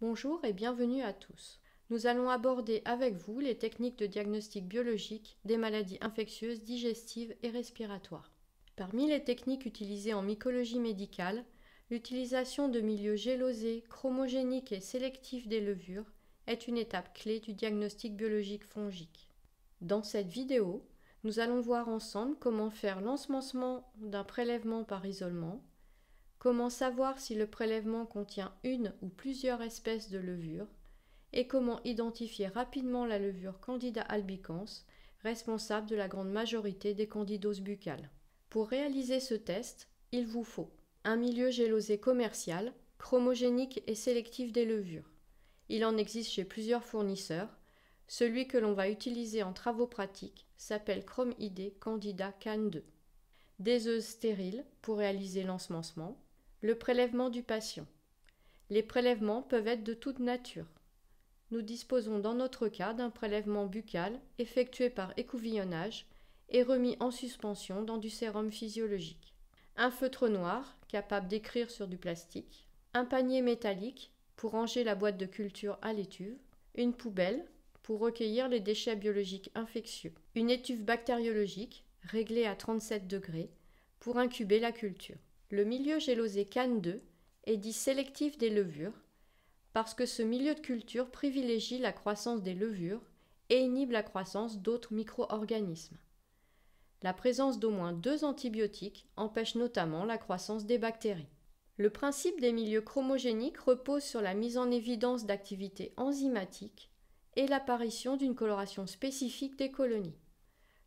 Bonjour et bienvenue à tous. Nous allons aborder avec vous les techniques de diagnostic biologique des maladies infectieuses, digestives et respiratoires. Parmi les techniques utilisées en mycologie médicale, l'utilisation de milieux gélosés, chromogéniques et sélectifs des levures est une étape clé du diagnostic biologique fongique. Dans cette vidéo, nous allons voir ensemble comment faire l'ensemencement d'un prélèvement par isolement, comment savoir si le prélèvement contient une ou plusieurs espèces de levures et comment identifier rapidement la levure Candida albicans, responsable de la grande majorité des candidoses buccales. Pour réaliser ce test, il vous faut un milieu gélosé commercial, chromogénique et sélectif des levures. Il en existe chez plusieurs fournisseurs. Celui que l'on va utiliser en travaux pratiques s'appelle Chrome ID Candida CAN2. Des œufs stériles pour réaliser l'ensemencement, le prélèvement du patient. Les prélèvements peuvent être de toute nature. Nous disposons dans notre cas d'un prélèvement buccal effectué par écouvillonnage et remis en suspension dans du sérum physiologique. Un feutre noir capable d'écrire sur du plastique, un panier métallique pour ranger la boîte de culture à l'étuve, une poubelle pour recueillir les déchets biologiques infectieux, une étuve bactériologique réglée à 37 degrés pour incuber la culture. Le milieu gélosé can 2 est dit sélectif des levures parce que ce milieu de culture privilégie la croissance des levures et inhibe la croissance d'autres micro-organismes. La présence d'au moins deux antibiotiques empêche notamment la croissance des bactéries. Le principe des milieux chromogéniques repose sur la mise en évidence d'activités enzymatiques et l'apparition d'une coloration spécifique des colonies.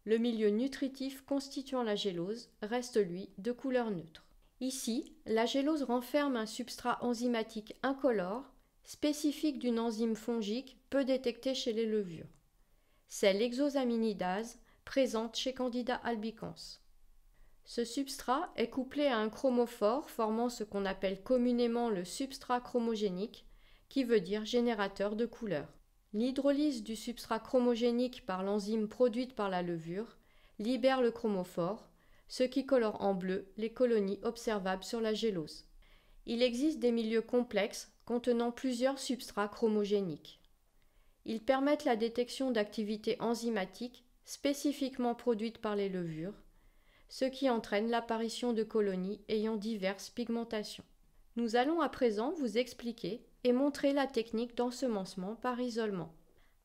Le milieu nutritif constituant la gélose reste, lui, de couleur neutre. Ici, la gélose renferme un substrat enzymatique incolore, spécifique d'une enzyme fongique peu détectée chez les levures. C'est l'exosaminidase présente chez Candida albicans. Ce substrat est couplé à un chromophore formant ce qu'on appelle communément le substrat chromogénique, qui veut dire générateur de couleur. L'hydrolyse du substrat chromogénique par l'enzyme produite par la levure libère le chromophore, ce qui colore en bleu les colonies observables sur la gélose. Il existe des milieux complexes contenant plusieurs substrats chromogéniques. Ils permettent la détection d'activités enzymatiques spécifiquement produites par les levures, ce qui entraîne l'apparition de colonies ayant diverses pigmentations. Nous allons à présent vous expliquer et montrer la technique d'ensemencement par isolement.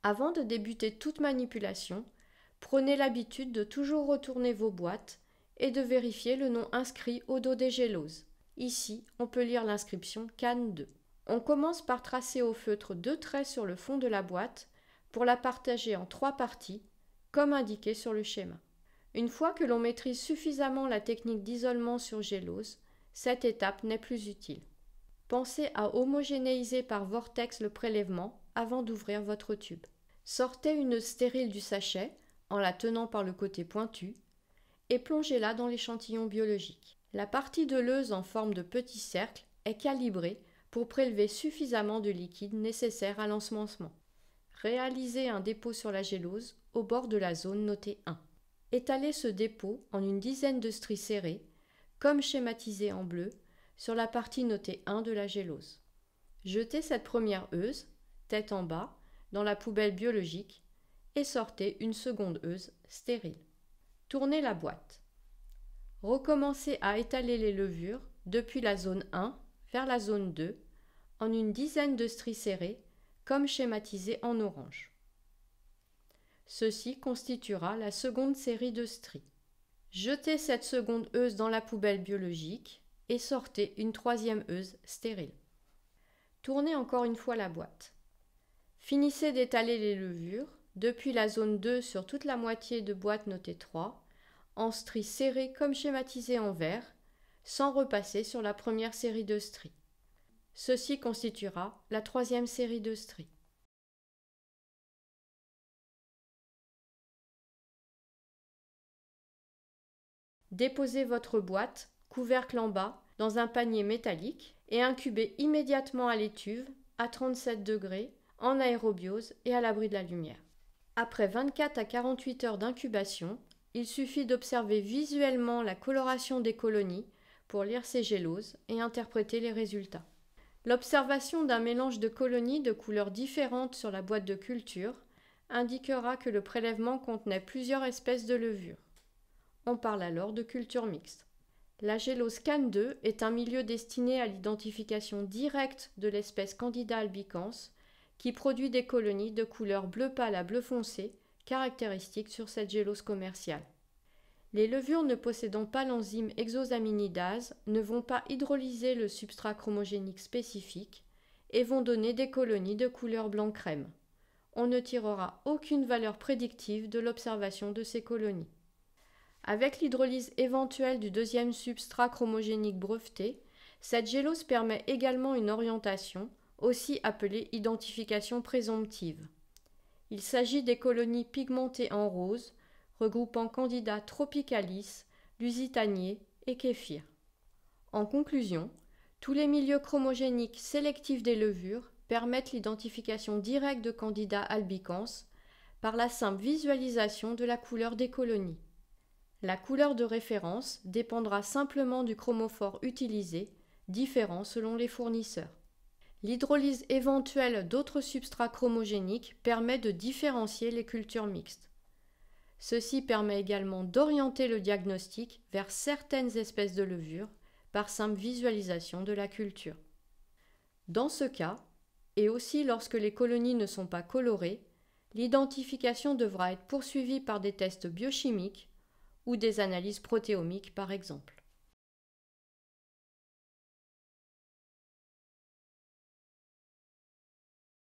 Avant de débuter toute manipulation, prenez l'habitude de toujours retourner vos boîtes et de vérifier le nom inscrit au dos des géloses. Ici, on peut lire l'inscription CAN 2. On commence par tracer au feutre deux traits sur le fond de la boîte pour la partager en trois parties, comme indiqué sur le schéma. Une fois que l'on maîtrise suffisamment la technique d'isolement sur gélose, cette étape n'est plus utile. Pensez à homogénéiser par vortex le prélèvement avant d'ouvrir votre tube. Sortez une stérile du sachet en la tenant par le côté pointu et plongez-la dans l'échantillon biologique. La partie de l'euse en forme de petit cercle est calibrée pour prélever suffisamment de liquide nécessaire à l'ensemencement. Réalisez un dépôt sur la gélose au bord de la zone notée 1. Étalez ce dépôt en une dizaine de stries serrées, comme schématisé en bleu, sur la partie notée 1 de la gélose. Jetez cette première euse, tête en bas, dans la poubelle biologique et sortez une seconde euse stérile. Tournez la boîte. Recommencez à étaler les levures depuis la zone 1 vers la zone 2 en une dizaine de stries serrées comme schématisé en orange. Ceci constituera la seconde série de stries. Jetez cette seconde euse dans la poubelle biologique et sortez une troisième euse stérile. Tournez encore une fois la boîte. Finissez d'étaler les levures depuis la zone 2 sur toute la moitié de boîte notée 3, en stries serrées comme schématisé en vert, sans repasser sur la première série de stries. Ceci constituera la troisième série de stries. Déposez votre boîte, couvercle en bas, dans un panier métallique et incubez immédiatement à l'étuve à 37 degrés en aérobiose et à l'abri de la lumière. Après 24 à 48 heures d'incubation, il suffit d'observer visuellement la coloration des colonies pour lire ces géloses et interpréter les résultats. L'observation d'un mélange de colonies de couleurs différentes sur la boîte de culture indiquera que le prélèvement contenait plusieurs espèces de levures. On parle alors de culture mixte. La gélose CAN2 est un milieu destiné à l'identification directe de l'espèce Candida albicans qui produit des colonies de couleur bleu pâle à bleu foncé, caractéristiques sur cette gélose commerciale. Les levures ne possédant pas l'enzyme exosaminidase ne vont pas hydrolyser le substrat chromogénique spécifique et vont donner des colonies de couleur blanc crème. On ne tirera aucune valeur prédictive de l'observation de ces colonies. Avec l'hydrolyse éventuelle du deuxième substrat chromogénique breveté, cette gélose permet également une orientation aussi appelée identification présomptive. Il s'agit des colonies pigmentées en rose, regroupant Candida tropicalis, Lusitanier et Kéfir. En conclusion, tous les milieux chromogéniques sélectifs des levures permettent l'identification directe de Candida albicans par la simple visualisation de la couleur des colonies. La couleur de référence dépendra simplement du chromophore utilisé, différent selon les fournisseurs. L'hydrolyse éventuelle d'autres substrats chromogéniques permet de différencier les cultures mixtes. Ceci permet également d'orienter le diagnostic vers certaines espèces de levures par simple visualisation de la culture. Dans ce cas, et aussi lorsque les colonies ne sont pas colorées, l'identification devra être poursuivie par des tests biochimiques ou des analyses protéomiques par exemple.